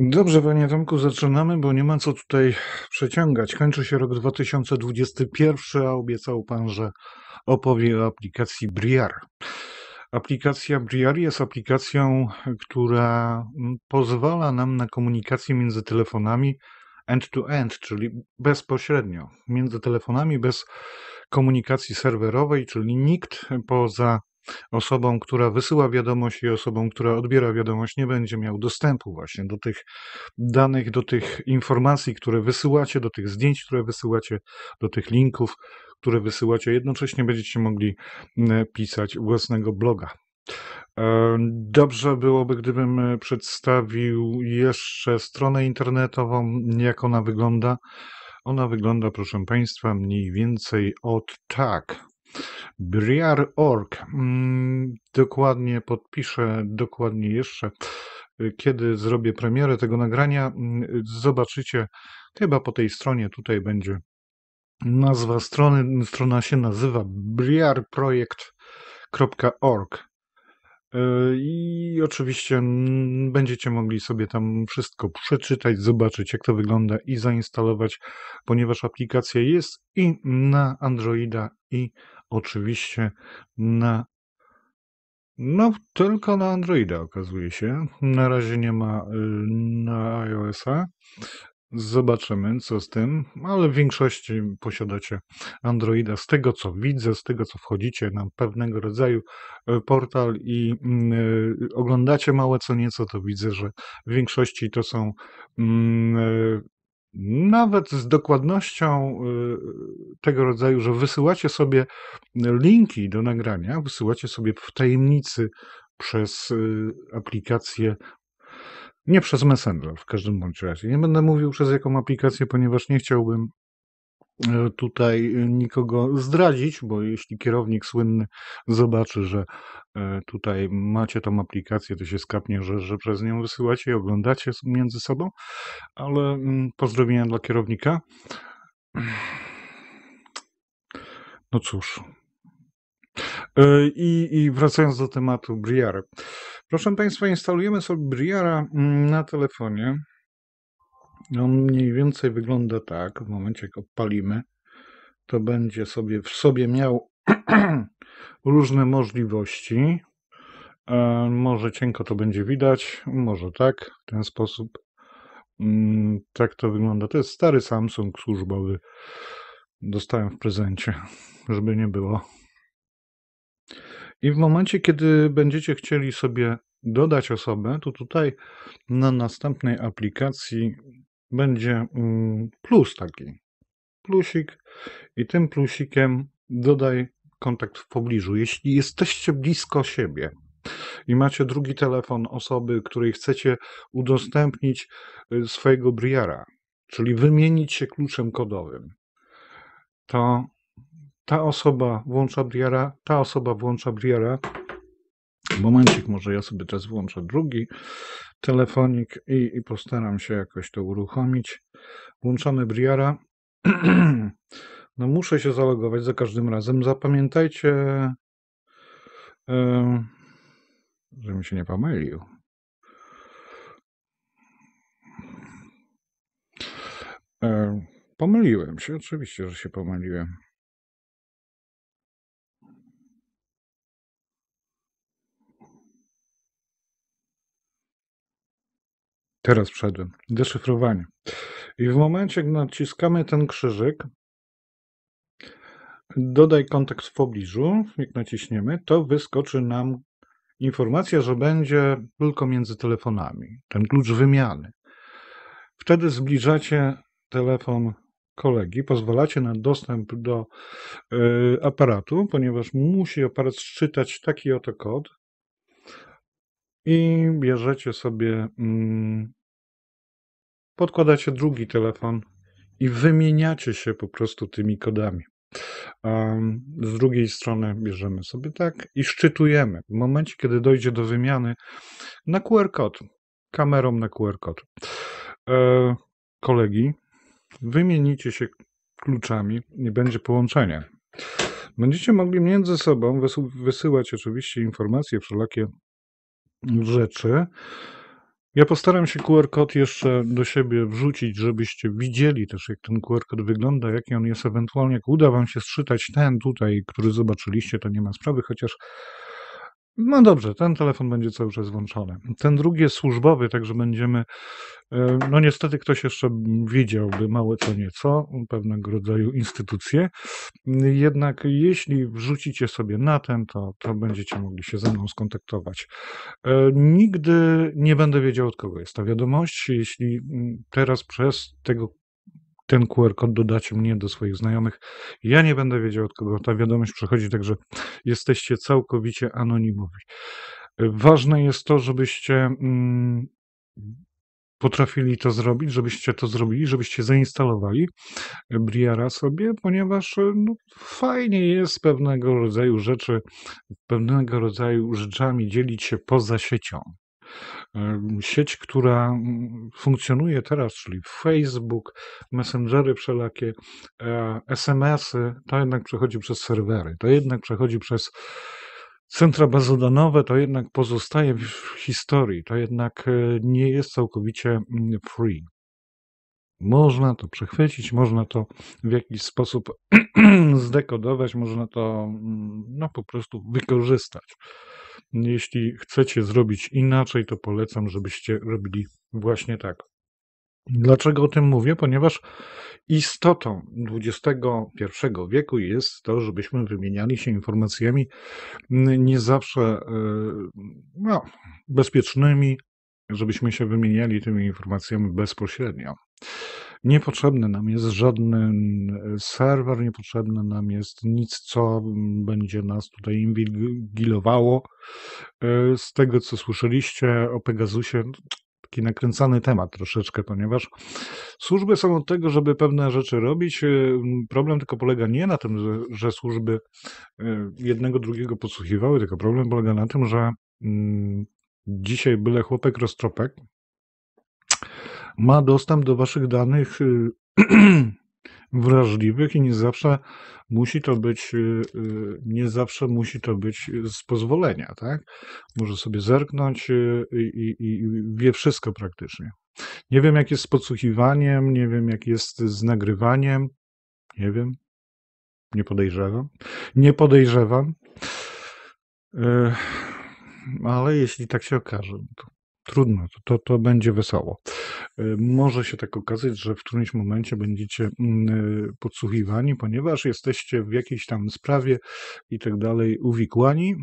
Dobrze, panie Tomku, zaczynamy, bo nie ma co tutaj przeciągać. Kończy się rok 2021, a obiecał pan, że opowie o aplikacji Briar. Aplikacja Briar jest aplikacją, która pozwala nam na komunikację między telefonami end-to-end, -end, czyli bezpośrednio, między telefonami bez komunikacji serwerowej, czyli nikt poza osobą, która wysyła wiadomość i osobą, która odbiera wiadomość, nie będzie miał dostępu właśnie do tych danych, do tych informacji, które wysyłacie, do tych zdjęć, które wysyłacie, do tych linków, które wysyłacie. Jednocześnie będziecie mogli mm, pisać własnego bloga. E, dobrze byłoby, gdybym e, przedstawił jeszcze stronę internetową, jak ona wygląda. Ona wygląda, proszę Państwa, mniej więcej od tak. Briar.org. Mm, dokładnie podpiszę, dokładnie jeszcze, y, kiedy zrobię premierę tego nagrania. Mm, zobaczycie, chyba po tej stronie tutaj będzie nazwa strony. Strona się nazywa briarprojekt.org. Y, I oczywiście mm, będziecie mogli sobie tam wszystko przeczytać, zobaczyć jak to wygląda i zainstalować, ponieważ aplikacja jest i na Androida, i oczywiście na no, tylko na Androida okazuje się. Na razie nie ma y, na iOS-a. Zobaczymy, co z tym, ale w większości posiadacie Androida. Z tego, co widzę, z tego, co wchodzicie na pewnego rodzaju y, portal i mm, y, oglądacie małe co nieco, to widzę, że w większości to są mm, nawet z dokładnością y, tego rodzaju, że wysyłacie sobie linki do nagrania, wysyłacie sobie w tajemnicy przez y, aplikację, nie przez Messenger w każdym bądź razie. Nie będę mówił przez jaką aplikację, ponieważ nie chciałbym tutaj nikogo zdradzić, bo jeśli kierownik słynny zobaczy, że e, tutaj macie tą aplikację, to się skapnie, że, że przez nią wysyłacie i oglądacie między sobą, ale mm, pozdrowienia dla kierownika. No cóż. E, I, I, wracając do tematu Briara. Proszę Państwa, instalujemy sobie Briara mm, na telefonie. On no, mniej więcej wygląda tak, w momencie jak odpalimy, to będzie sobie w sobie miał różne możliwości. E, może cienko to będzie widać, może tak, w ten sposób. Mm, tak to wygląda. To jest stary Samsung służbowy. Dostałem w prezencie, żeby nie było. I w momencie, kiedy będziecie chcieli sobie dodać osobę, to tutaj na następnej aplikacji będzie mm, plus taki, plusik i tym plusikiem dodaj kontakt w pobliżu. Jeśli jesteście blisko siebie i macie drugi telefon osoby, której chcecie udostępnić y, swojego briara, czyli wymienić się kluczem kodowym, to ta osoba włącza briara, ta osoba włącza briara. Momencik, może ja sobie teraz włączę drugi telefonik i, i postaram się jakoś to uruchomić. Włączamy Briara. no muszę się zalogować za każdym razem. Zapamiętajcie, że żebym się nie pomylił. pomyliłem się, oczywiście, że się pomyliłem. Teraz wszedłem. Deszyfrowanie. I w momencie, gdy naciskamy ten krzyżyk, dodaj kontakt w pobliżu, jak naciśniemy, to wyskoczy nam informacja, że będzie tylko między telefonami. Ten klucz wymiany. Wtedy zbliżacie telefon kolegi, pozwalacie na dostęp do y, aparatu, ponieważ musi aparat czytać taki oto kod i bierzecie sobie mm, podkładacie drugi telefon i wymieniacie się po prostu tymi kodami. Z drugiej strony bierzemy sobie tak i szczytujemy. W momencie, kiedy dojdzie do wymiany na QR kod, kamerą na QR kod, e, kolegi, wymienicie się kluczami, nie będzie połączenia. Będziecie mogli między sobą wysyłać oczywiście informacje, wszelakie rzeczy. Ja postaram się QR-kod jeszcze do siebie wrzucić, żebyście widzieli też, jak ten QR-kod wygląda, jaki on jest. Ewentualnie, jak uda Wam się sczytać ten tutaj, który zobaczyliście, to nie ma sprawy, chociaż no dobrze, ten telefon będzie cały czas włączony. Ten drugi jest służbowy, także będziemy. E, no niestety ktoś jeszcze widziałby małe co nieco, pewnego rodzaju instytucje. Jednak jeśli wrzucicie sobie na ten, to, to będziecie mogli się ze mną skontaktować. E, nigdy nie będę wiedział, od kogo jest ta wiadomość. Jeśli mm, teraz przez tego ten QR kod dodacie mnie do swoich znajomych. Ja nie będę wiedział, od kogo ta wiadomość przychodzi, także jesteście całkowicie anonimowi. Ważne jest to, żebyście mm, potrafili to zrobić, żebyście to zrobili, żebyście zainstalowali Briara sobie, ponieważ no, fajnie jest pewnego rodzaju rzeczy, pewnego rodzaju rzeczami dzielić się poza siecią. Sieć, która mm, funkcjonuje teraz, czyli Facebook, messengery wszelakie, e, SMS-y, to jednak przechodzi przez serwery, to jednak przechodzi przez centra bazodanowe, to jednak pozostaje w historii, to jednak e, nie jest całkowicie mm, free. Można to przechwycić, można to w jakiś sposób zdekodować, można to mm, no, po prostu wykorzystać. Jeśli chcecie zrobić inaczej, to polecam, żebyście robili właśnie tak. Dlaczego o tym mówię? Ponieważ istotą XXI wieku jest to, żebyśmy wymieniali się informacjami mm, nie zawsze e, no, bezpiecznymi, żebyśmy się wymieniali tymi informacjami bezpośrednio. Niepotrzebny nam jest żaden serwer, niepotrzebne nam jest nic, co będzie nas tutaj inwigilowało. E, z tego, co słyszeliście o Pegasusie, no, taki nakręcany temat troszeczkę, ponieważ służby są od tego, żeby pewne rzeczy robić. E, problem tylko polega nie na tym, że, że służby e, jednego drugiego podsłuchiwały, tylko problem polega na tym, że mm, dzisiaj byle chłopek roztropek, ma dostęp do waszych danych y, wrażliwych i nie zawsze musi to być, y, y, nie zawsze musi to być z pozwolenia, tak? Może sobie zerknąć i, i, i wie wszystko praktycznie. Nie wiem, jak jest z podsłuchiwaniem, nie wiem, jak jest z nagrywaniem, nie wiem, nie podejrzewam, nie podejrzewam. Yy ale jeśli tak się okaże, no to trudno, to, to, to będzie wesoło. Y, może się tak okazać, że w którymś momencie będziecie mm, y, podsłuchiwani, ponieważ jesteście w jakiejś tam sprawie i tak dalej uwikłani.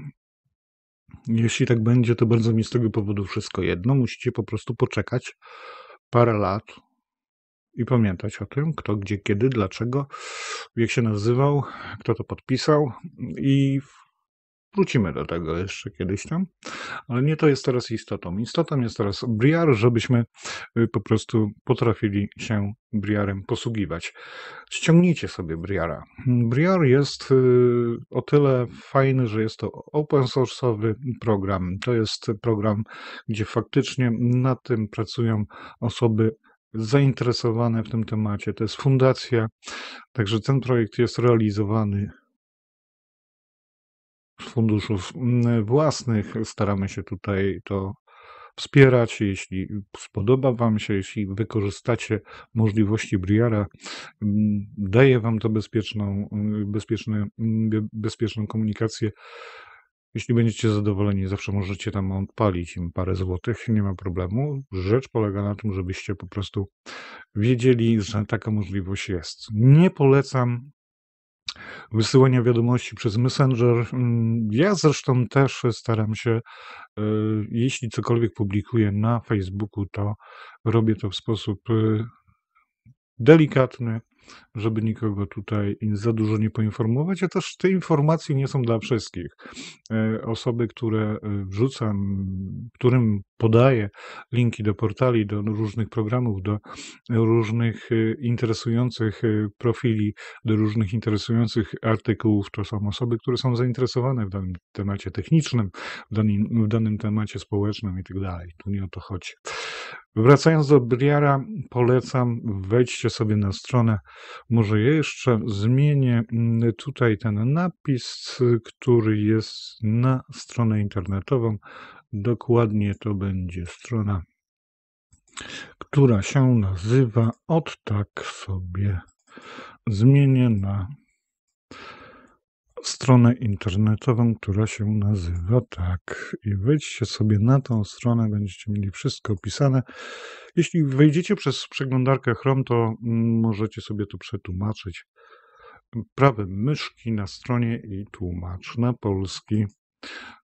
Jeśli tak będzie, to bardzo mi z tego powodu wszystko jedno. Musicie po prostu poczekać parę lat i pamiętać o tym, kto, gdzie, kiedy, dlaczego, jak się nazywał, kto to podpisał i Wrócimy do tego jeszcze kiedyś tam, ale nie to jest teraz istotą. Istotą jest teraz briar, żebyśmy y, po prostu potrafili się briarem posługiwać. Ściągnijcie sobie briara. Briar jest y, o tyle fajny, że jest to open source'owy program. To jest program, gdzie faktycznie nad tym pracują osoby zainteresowane w tym temacie. To jest fundacja, także ten projekt jest realizowany funduszów mm, własnych. Staramy się tutaj to wspierać. Jeśli spodoba Wam się, jeśli wykorzystacie możliwości Briara, mm, daje Wam to bezpieczną, mm, bezpieczne, bezpieczną komunikację. Jeśli będziecie zadowoleni, zawsze możecie tam odpalić im parę złotych, nie ma problemu. Rzecz polega na tym, żebyście po prostu wiedzieli, że taka możliwość jest. Nie polecam wysyłania wiadomości przez Messenger. Mm, ja zresztą też staram się, e, jeśli cokolwiek publikuję na Facebooku, to robię to w sposób e, delikatny, żeby nikogo tutaj za dużo nie poinformować, a też te informacje nie są dla wszystkich. E, osoby, które e, wrzucam, którym podaję linki do portali, do różnych programów, do różnych e, interesujących profili, do różnych interesujących artykułów, to są osoby, które są zainteresowane w danym temacie technicznym, w danym, w danym temacie społecznym i tak dalej. Tu nie o to chodzi. Wracając do Briara, polecam, wejdźcie sobie na stronę. Może jeszcze zmienię mm, tutaj ten napis, który jest na stronę internetową. Dokładnie to będzie strona, która się nazywa od tak sobie zmienię na stronę internetową, która się nazywa tak. I wejdźcie sobie na tą stronę, będziecie mieli wszystko opisane. Jeśli wejdziecie przez przeglądarkę Chrome, to mm, możecie sobie to przetłumaczyć prawe myszki na stronie i tłumacz na polski.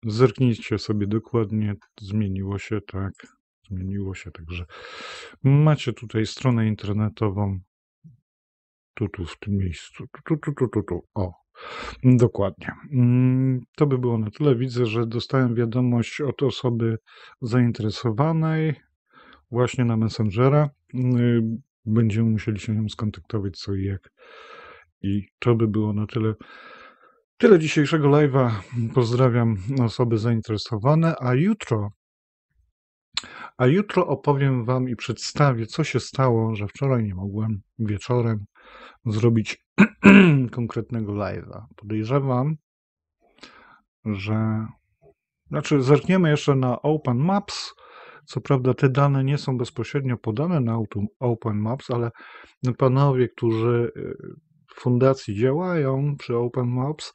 Zerknijcie sobie dokładnie, zmieniło się tak, zmieniło się, także macie tutaj stronę internetową, tu, tu w tym miejscu, Tutu tu, tu, tu, tu, tu. o, Dokładnie. Mm, to by było na tyle. Widzę, że dostałem wiadomość od osoby zainteresowanej właśnie na Messengera. Y, będziemy musieli się nią skontaktować co i jak. I to by było na tyle. Tyle dzisiejszego live'a. Pozdrawiam osoby zainteresowane, a jutro a jutro opowiem wam i przedstawię, co się stało, że wczoraj nie mogłem wieczorem zrobić konkretnego live'a. Podejrzewam, że. Znaczy, zerkniemy jeszcze na Open Maps. Co prawda, te dane nie są bezpośrednio podane na Open Maps, ale no panowie, którzy y, w fundacji działają przy Open Maps,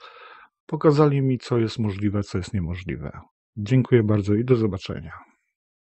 pokazali mi, co jest możliwe, co jest niemożliwe. Dziękuję bardzo i do zobaczenia.